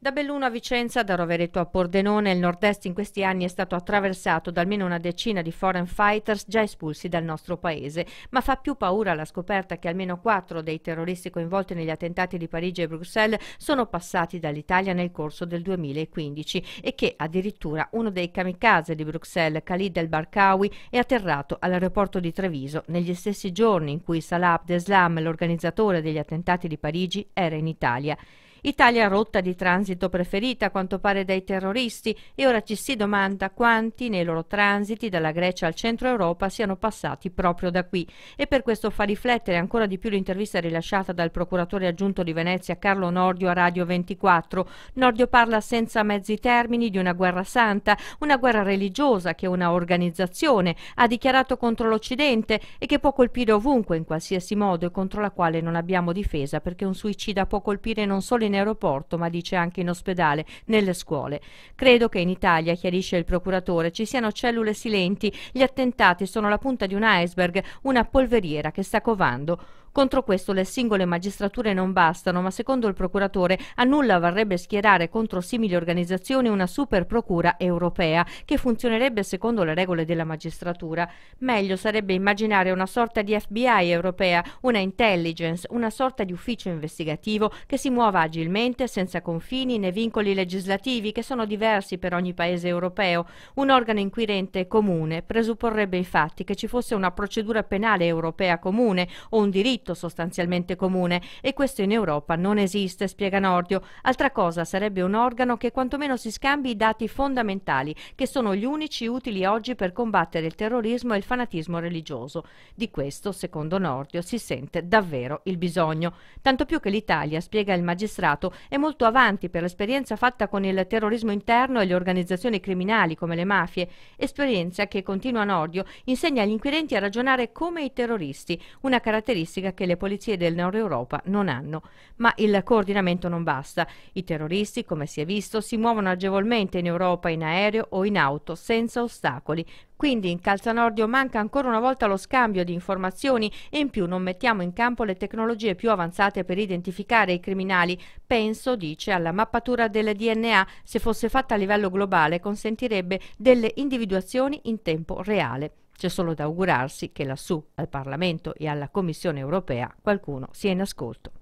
Da Belluno a Vicenza, da Rovereto a Pordenone, il nord-est in questi anni è stato attraversato da almeno una decina di foreign fighters già espulsi dal nostro paese, ma fa più paura la scoperta che almeno quattro dei terroristi coinvolti negli attentati di Parigi e Bruxelles sono passati dall'Italia nel corso del 2015 e che addirittura uno dei kamikaze di Bruxelles, Khalid El Barkawi, è atterrato all'aeroporto di Treviso negli stessi giorni in cui Salah Abdeslam, l'organizzatore degli attentati di Parigi, era in Italia. Italia rotta di transito preferita a quanto pare dai terroristi e ora ci si domanda quanti nei loro transiti dalla Grecia al centro Europa siano passati proprio da qui. E per questo fa riflettere ancora di più l'intervista rilasciata dal procuratore aggiunto di Venezia Carlo Nordio a Radio 24. Nordio parla senza mezzi termini di una guerra santa, una guerra religiosa che una organizzazione ha dichiarato contro l'Occidente e che può colpire ovunque, in qualsiasi modo e contro la quale non abbiamo difesa perché un suicida può colpire non solo in aeroporto, ma dice anche in ospedale, nelle scuole. Credo che in Italia, chiarisce il procuratore, ci siano cellule silenti, gli attentati sono la punta di un iceberg, una polveriera che sta covando. Contro questo le singole magistrature non bastano, ma secondo il procuratore a nulla varrebbe schierare contro simili organizzazioni una super procura europea che funzionerebbe secondo le regole della magistratura. Meglio sarebbe immaginare una sorta di FBI europea, una intelligence, una sorta di ufficio investigativo che si muova agilmente senza confini né vincoli legislativi che sono diversi per ogni paese europeo. Un organo inquirente comune presupporrebbe infatti che ci fosse una procedura penale europea comune o un diritto tutto sostanzialmente comune e questo in Europa non esiste, spiega Nordio. Altra cosa sarebbe un organo che quantomeno si scambi i dati fondamentali, che sono gli unici utili oggi per combattere il terrorismo e il fanatismo religioso. Di questo, secondo Nordio, si sente davvero il bisogno. Tanto più che l'Italia, spiega il magistrato, è molto avanti per l'esperienza fatta con il terrorismo interno e le organizzazioni criminali come le mafie, esperienza che, continua Nordio, insegna agli inquirenti a ragionare come i terroristi, una caratteristica che le polizie del Nord Europa non hanno. Ma il coordinamento non basta. I terroristi, come si è visto, si muovono agevolmente in Europa in aereo o in auto, senza ostacoli. Quindi in Calzanordio manca ancora una volta lo scambio di informazioni e in più non mettiamo in campo le tecnologie più avanzate per identificare i criminali. Penso, dice, alla mappatura del DNA, se fosse fatta a livello globale consentirebbe delle individuazioni in tempo reale. C'è solo da augurarsi che lassù, al Parlamento e alla Commissione europea, qualcuno sia in ascolto.